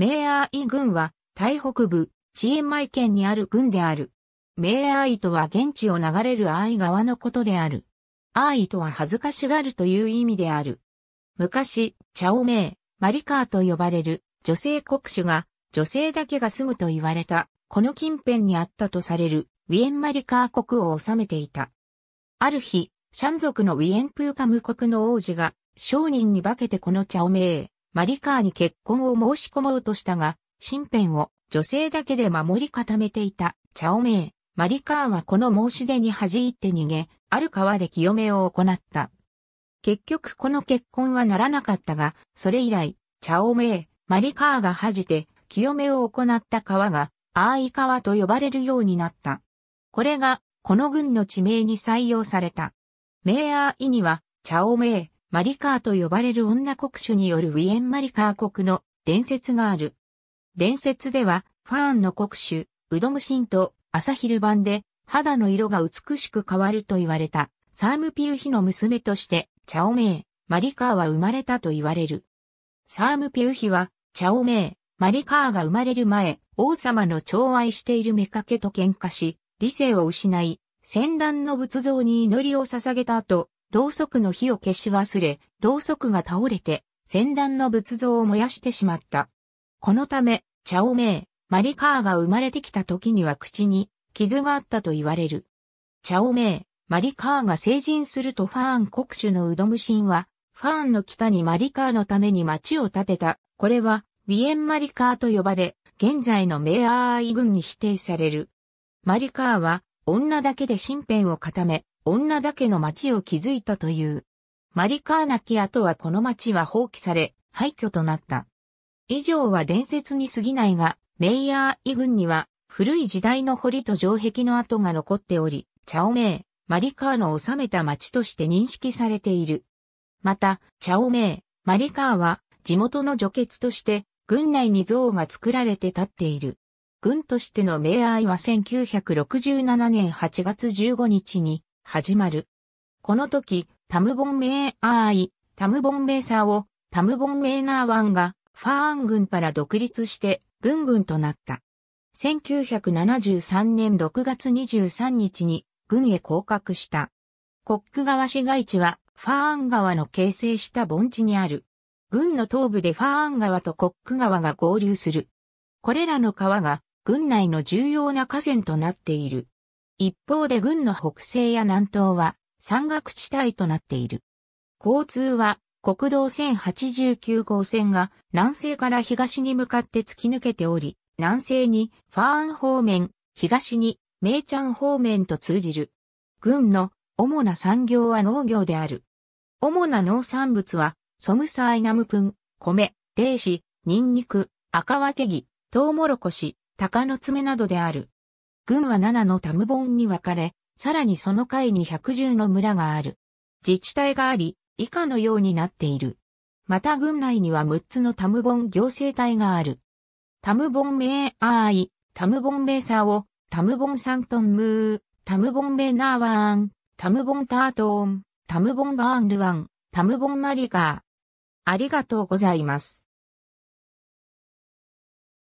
メーアーイ軍は、タイ北部、チエンマイ県にある軍である。メーアーイとは現地を流れるアーイ川のことである。アーイとは恥ずかしがるという意味である。昔、チャオメー、マリカーと呼ばれる女性国主が女性だけが住むと言われた、この近辺にあったとされるウィエンマリカー国を治めていた。ある日、シャン族のウィエンプーカム国の王子が商人に化けてこのチャオメー、マリカーに結婚を申し込もうとしたが、身辺を女性だけで守り固めていたチャオメイ。マリカーはこの申し出に恥じって逃げ、ある川で清めを行った。結局この結婚はならなかったが、それ以来、チャオメイ、マリカーが恥じて、清めを行った川が、アーイ川と呼ばれるようになった。これが、この軍の地名に採用された。メーアーイには、チャオメイ、マリカーと呼ばれる女国主によるウィエン・マリカー国の伝説がある。伝説では、ファーンの国主、ウドムシンと朝昼晩で肌の色が美しく変わると言われた、サームピューヒの娘として、チャオメイ、マリカーは生まれたと言われる。サームピューヒは、チャオメイ、マリカーが生まれる前、王様の寵愛しているメカケと喧嘩し、理性を失い、先乱の仏像に祈りを捧げた後、ろうそくの火を消し忘れ、ろうそくが倒れて、先端の仏像を燃やしてしまった。このため、チャオメイ、マリカーが生まれてきた時には口に傷があったと言われる。チャオメイ、マリカーが成人するとファーン国主のウドムシンは、ファーンの北にマリカーのために町を建てた。これは、ウィエンマリカーと呼ばれ、現在のメアーイ軍に否定される。マリカーは、女だけで身辺を固め、女だけの町を築いたという。マリカーナキ跡はこの町は放棄され、廃墟となった。以上は伝説に過ぎないが、メイヤーイ軍には古い時代の堀と城壁の跡が残っており、チャオメイ、マリカーの治めた町として認識されている。また、チャオメイ、マリカーは地元の除血として、軍内に像が作られて立っている。軍としてのー愛は1967年8月15日に始まる。この時、タムボンメーアーイ、タムボンメーサーを、タムボンメーナーワンが、ファーン軍から独立して、文軍となった。1973年6月23日に、軍へ降格した。コック川市街地は、ファーン川の形成した盆地にある。軍の東部でファーン川とコック川が合流する。これらの川が、軍内の重要な河川となっている。一方で軍の北西や南東は山岳地帯となっている。交通は国道1089号線が南西から東に向かって突き抜けており、南西にファーン方面、東にメイチャン方面と通じる。軍の主な産業は農業である。主な農産物はソムサイナムプン、米、レーシ、ニンニク、赤ワケギ、トウモロコシ、鷹の爪などである。群は7のタムボンに分かれ、さらにその下位に110の村がある。自治体があり、以下のようになっている。また群内には6つのタムボン行政体がある。タムボン名アーイ、タムボ本名サオ、タムボンサントンムー、タムン名ナーワーン、タムボンタートーン、タムボンバーンルワン、タムボンマリガー。ありがとうございます。